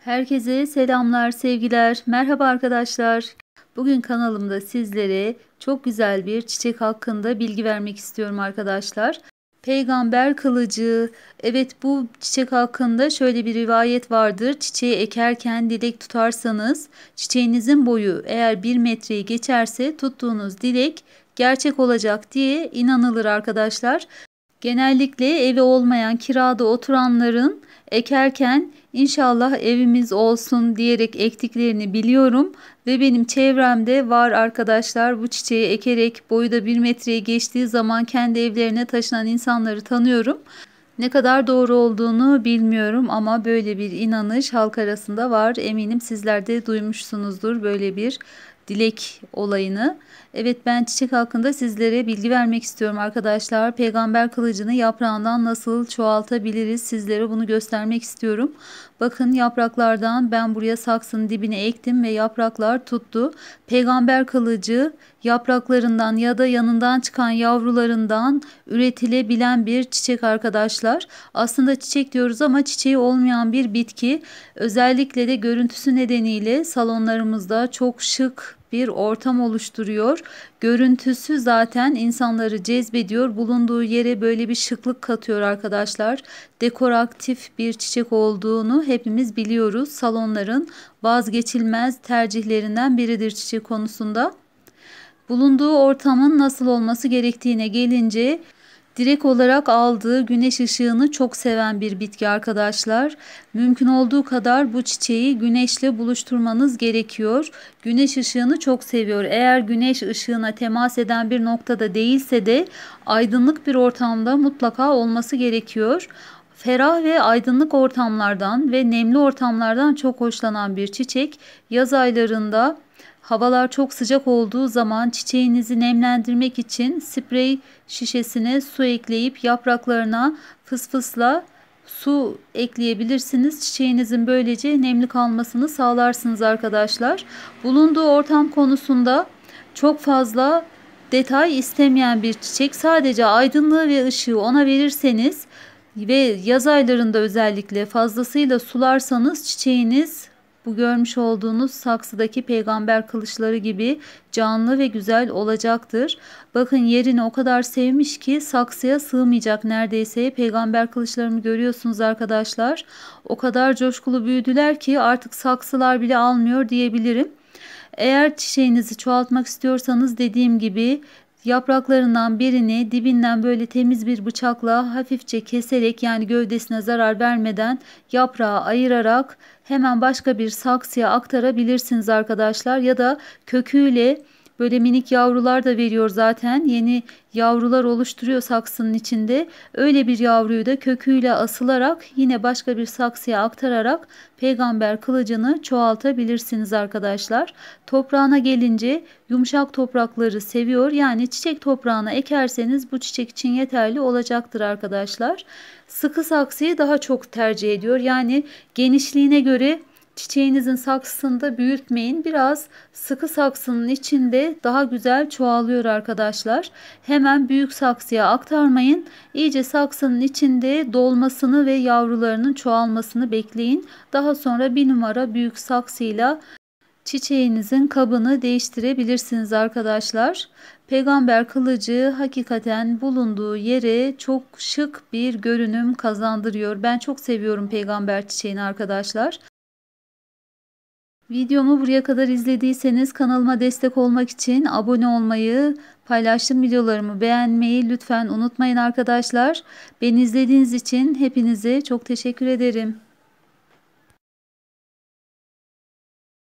Herkese selamlar, sevgiler. Merhaba arkadaşlar. Bugün kanalımda sizlere çok güzel bir çiçek hakkında bilgi vermek istiyorum arkadaşlar. Peygamber kılıcı. Evet bu çiçek hakkında şöyle bir rivayet vardır. Çiçeği ekerken dilek tutarsanız çiçeğinizin boyu eğer 1 metreyi geçerse tuttuğunuz dilek gerçek olacak diye inanılır arkadaşlar. Genellikle evi olmayan kirada oturanların ekerken inşallah evimiz olsun diyerek ektiklerini biliyorum ve benim çevremde var arkadaşlar bu çiçeği ekerek boyu da bir metreye geçtiği zaman kendi evlerine taşınan insanları tanıyorum. Ne kadar doğru olduğunu bilmiyorum ama böyle bir inanış halk arasında var. Eminim sizler de duymuşsunuzdur böyle bir dilek olayını. Evet ben çiçek hakkında sizlere bilgi vermek istiyorum arkadaşlar. Peygamber kılıcını yaprağından nasıl çoğaltabiliriz sizlere bunu göstermek istiyorum. Bakın yapraklardan ben buraya saksının dibine ektim ve yapraklar tuttu. Peygamber kılıcı yapraklarından ya da yanından çıkan yavrularından üretilebilen bir çiçek arkadaşlar. Aslında çiçek diyoruz ama çiçeği olmayan bir bitki. Özellikle de görüntüsü nedeniyle salonlarımızda çok şık bir ortam oluşturuyor. Görüntüsü zaten insanları cezbediyor. Bulunduğu yere böyle bir şıklık katıyor arkadaşlar. Dekoratif bir çiçek olduğunu hepimiz biliyoruz. Salonların vazgeçilmez tercihlerinden biridir çiçek konusunda. Bulunduğu ortamın nasıl olması gerektiğine gelince Direkt olarak aldığı güneş ışığını çok seven bir bitki arkadaşlar. Mümkün olduğu kadar bu çiçeği güneşle buluşturmanız gerekiyor. Güneş ışığını çok seviyor. Eğer güneş ışığına temas eden bir noktada değilse de aydınlık bir ortamda mutlaka olması gerekiyor ferah ve aydınlık ortamlardan ve nemli ortamlardan çok hoşlanan bir çiçek yaz aylarında Havalar çok sıcak olduğu zaman çiçeğinizi nemlendirmek için sprey şişesine su ekleyip yapraklarına fısfısla su ekleyebilirsiniz. Çiçeğinizin böylece nemli kalmasını sağlarsınız arkadaşlar. Bulunduğu ortam konusunda çok fazla detay istemeyen bir çiçek. Sadece aydınlığı ve ışığı ona verirseniz ve yaz aylarında özellikle fazlasıyla sularsanız çiçeğiniz bu görmüş olduğunuz saksıdaki peygamber kılıçları gibi canlı ve güzel olacaktır. Bakın yerini o kadar sevmiş ki saksıya sığmayacak neredeyse peygamber kılıçlarını görüyorsunuz arkadaşlar. O kadar coşkulu büyüdüler ki artık saksılar bile almıyor diyebilirim. Eğer çiçeğinizi çoğaltmak istiyorsanız dediğim gibi Yapraklarından birini dibinden böyle temiz bir bıçakla hafifçe keserek yani gövdesine zarar vermeden yaprağı ayırarak hemen başka bir saksıya aktarabilirsiniz arkadaşlar ya da köküyle Böyle minik yavrular da veriyor zaten. Yeni yavrular oluşturuyor saksının içinde. Öyle bir yavruyu da köküyle asılarak yine başka bir saksıya aktararak peygamber kılıcını çoğaltabilirsiniz arkadaşlar. Toprağına gelince yumuşak toprakları seviyor. Yani çiçek toprağına ekerseniz bu çiçek için yeterli olacaktır arkadaşlar. Sıkı saksıyı daha çok tercih ediyor. Yani genişliğine göre Çiçeğinizin saksısında büyütmeyin. Biraz sıkı saksının içinde daha güzel çoğalıyor arkadaşlar. Hemen büyük saksıya aktarmayın. İyice saksının içinde dolmasını ve yavrularının çoğalmasını bekleyin. Daha sonra bir numara büyük saksıyla çiçeğinizin kabını değiştirebilirsiniz arkadaşlar. Peygamber kılıcı hakikaten bulunduğu yere çok şık bir görünüm kazandırıyor. Ben çok seviyorum peygamber çiçeğini arkadaşlar. Videomu buraya kadar izlediyseniz kanalıma destek olmak için abone olmayı, paylaştığım videolarımı beğenmeyi lütfen unutmayın arkadaşlar. Beni izlediğiniz için hepinize çok teşekkür ederim.